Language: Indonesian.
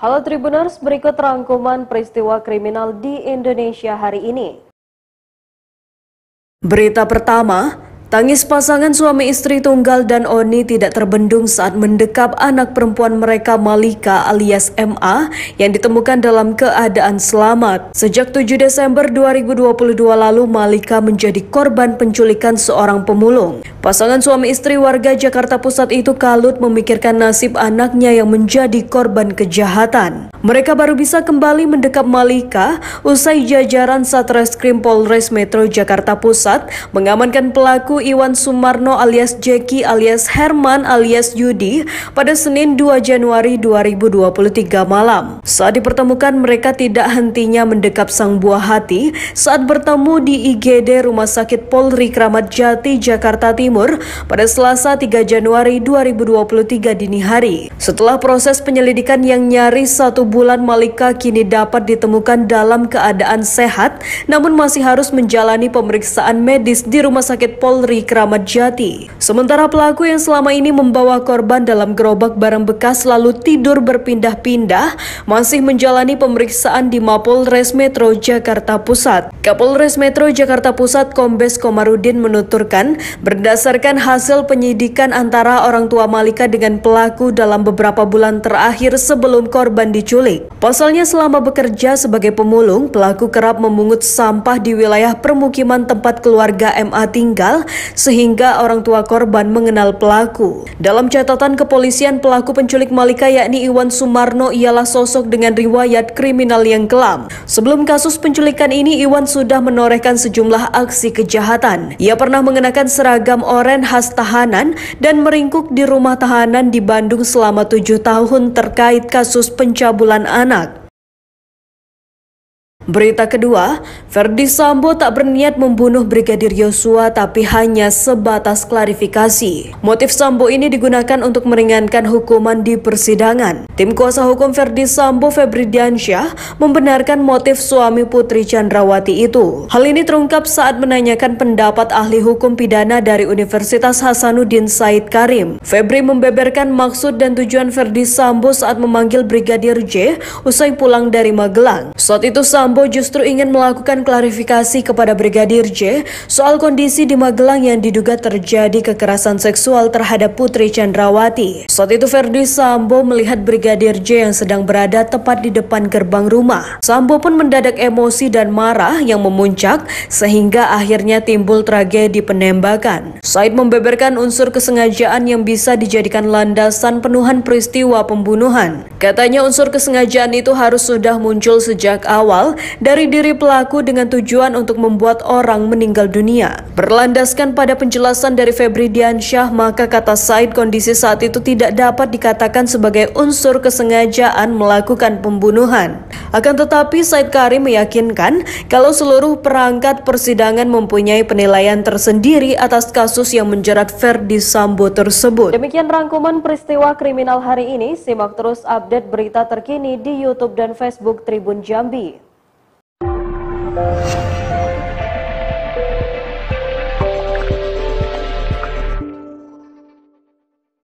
Halo Tribuners, berikut rangkuman peristiwa kriminal di Indonesia hari ini. Berita pertama, Tangis pasangan suami istri tunggal dan Oni tidak terbendung saat mendekap anak perempuan mereka Malika alias MA yang ditemukan dalam keadaan selamat. Sejak 7 Desember 2022 lalu Malika menjadi korban penculikan seorang pemulung. Pasangan suami istri warga Jakarta Pusat itu kalut memikirkan nasib anaknya yang menjadi korban kejahatan. Mereka baru bisa kembali mendekap Malika usai jajaran Satreskrim Polres Metro Jakarta Pusat mengamankan pelaku Iwan Sumarno alias Jeki alias Herman alias Yudi pada Senin 2 Januari 2023 malam. Saat dipertemukan mereka tidak hentinya mendekap sang buah hati saat bertemu di IGD Rumah Sakit Polri Kramat Jati Jakarta Timur pada Selasa 3 Januari 2023 dini hari. Setelah proses penyelidikan yang nyaris satu bulan Malika kini dapat ditemukan dalam keadaan sehat namun masih harus menjalani pemeriksaan medis di Rumah Sakit Polri Polri Kramat Jati. Sementara pelaku yang selama ini membawa korban dalam gerobak barang bekas lalu tidur berpindah-pindah masih menjalani pemeriksaan di Mapolres Metro Jakarta Pusat. Kapolres Metro Jakarta Pusat Kombes Komarudin menuturkan berdasarkan hasil penyidikan antara orang tua Malika dengan pelaku dalam beberapa bulan terakhir sebelum korban diculik. Pasalnya selama bekerja sebagai pemulung, pelaku kerap memungut sampah di wilayah permukiman tempat keluarga MA tinggal sehingga orang tua korban mengenal pelaku. Dalam catatan kepolisian, pelaku penculik Malika yakni Iwan Sumarno ialah sosok dengan riwayat kriminal yang kelam. Sebelum kasus penculikan ini, Iwan sudah menorehkan sejumlah aksi kejahatan. Ia pernah mengenakan seragam oren khas tahanan dan meringkuk di rumah tahanan di Bandung selama tujuh tahun terkait kasus pencabulan anak. Berita kedua, Verdi Sambo tak berniat membunuh Brigadir Yosua tapi hanya sebatas klarifikasi. Motif Sambo ini digunakan untuk meringankan hukuman di persidangan. Tim kuasa hukum Verdi Sambo Febri Diansyah membenarkan motif suami Putri Chandrawati itu. Hal ini terungkap saat menanyakan pendapat ahli hukum pidana dari Universitas Hasanuddin Said Karim. Febri membeberkan maksud dan tujuan Verdi Sambo saat memanggil Brigadir J usai pulang dari Magelang. Saat itu Sambo Sambo justru ingin melakukan klarifikasi kepada Brigadir J soal kondisi di Magelang yang diduga terjadi kekerasan seksual terhadap Putri Chandrawati. Saat itu Verdi Sambo melihat Brigadir J yang sedang berada tepat di depan gerbang rumah. Sambo pun mendadak emosi dan marah yang memuncak sehingga akhirnya timbul tragedi penembakan. Said membeberkan unsur kesengajaan yang bisa dijadikan landasan penuhan peristiwa pembunuhan. Katanya unsur kesengajaan itu harus sudah muncul sejak awal dari diri pelaku dengan tujuan untuk membuat orang meninggal dunia. Berlandaskan pada penjelasan dari Febri Diansyah, maka kata Said kondisi saat itu tidak dapat dikatakan sebagai unsur kesengajaan melakukan pembunuhan. Akan tetapi Said Karim meyakinkan kalau seluruh perangkat persidangan mempunyai penilaian tersendiri atas kasus yang menjerat Ferdi Sambo tersebut. Demikian rangkuman peristiwa kriminal hari ini, simak terus update berita terkini di YouTube dan Facebook Tribun Jambi. Música